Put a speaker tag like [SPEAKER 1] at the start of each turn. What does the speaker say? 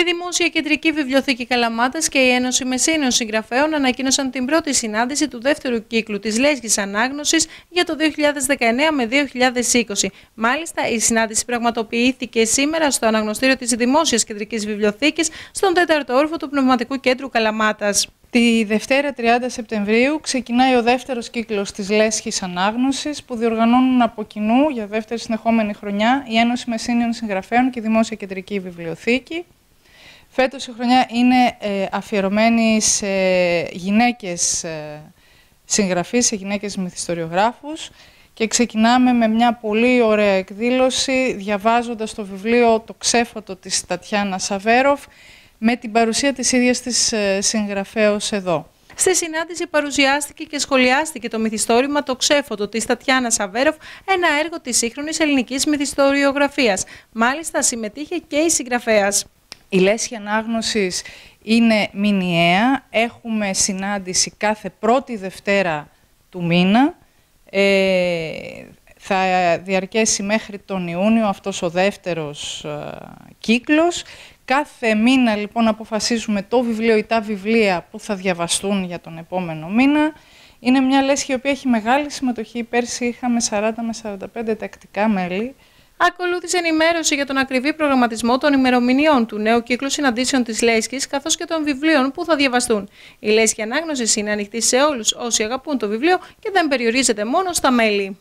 [SPEAKER 1] Η Δημόσια Κεντρική Βιβλιοθήκη Καλαμάτας και η Ένωση Μεσίνων Συγγραφέων ανακοίνωσαν την πρώτη συνάντηση του δεύτερου κύκλου της Λέσχη Ανάγνωσης για το 2019 με 2020. Μάλιστα, η συνάντηση πραγματοποιήθηκε σήμερα στο αναγνωστήριο της Δημόσιας Κεντρικής Βιβλιοθήκης, στον 4ο όρφο του Πνευματικού Κέντρου Καλαμάτας. Τη Δευτέρα 30
[SPEAKER 2] Σεπτεμβρίου ξεκινάει ο δεύτερος κύκλος της Λέσχης Ανάγνωσης που διοργανώνουν από κοινού για δεύτερη συνεχόμενη χρονιά η Ένωση Μεσίνιων Συγγραφέων και η Δημόσια Κεντρική Βιβλιοθήκη. Φέτος η χρονιά είναι ε, αφιερωμένη σε γυναίκες ε, συγγραφείς, σε γυναίκες μυθιστοριογράφους και ξεκινάμε με μια πολύ ωραία εκδήλωση διαβάζοντας το βιβλίο «Το Ξέφωτο» της Τατιάνα Σαβέροφ με την παρουσία της ίδιας της ε, συγγραφέως εδώ.
[SPEAKER 1] Στη συνάντηση παρουσιάστηκε και σχολιάστηκε το μυθιστόρημα Το Ξέφωτο της Τατιάνα Σαβέροφ, ένα έργο της σύγχρονης ελληνικής μυθιστοριογραφίας. Μάλιστα, συμμετείχε και η συγγραφέας. Η
[SPEAKER 2] λέσχη ανάγνωσης είναι μηνιαία. Έχουμε συνάντηση κάθε πρώτη Δευτέρα του μήνα. Ε, θα διαρκέσει μέχρι τον Ιούνιο αυτός ο δεύτερος ε, κύκλος. Κάθε μήνα λοιπόν αποφασίζουμε το βιβλίο ή τα βιβλία που θα διαβαστούν για τον επόμενο μήνα. Είναι μια λέσχη η οποία έχει μεγάλη συμμετοχή. Πέρσι είχαμε 40 με 45
[SPEAKER 1] τακτικά μέλη. Ακολούθησε ενημέρωση για τον ακριβή προγραμματισμό των ημερομηνιών του νέου κύκλου συναντήσεων της Λέσκη καθώς και των βιβλίων που θα διαβαστούν. Η Λέσκη Ανάγνωσης είναι ανοιχτή σε όλους όσοι αγαπούν το βιβλίο και δεν περιορίζεται μόνο στα μέλη.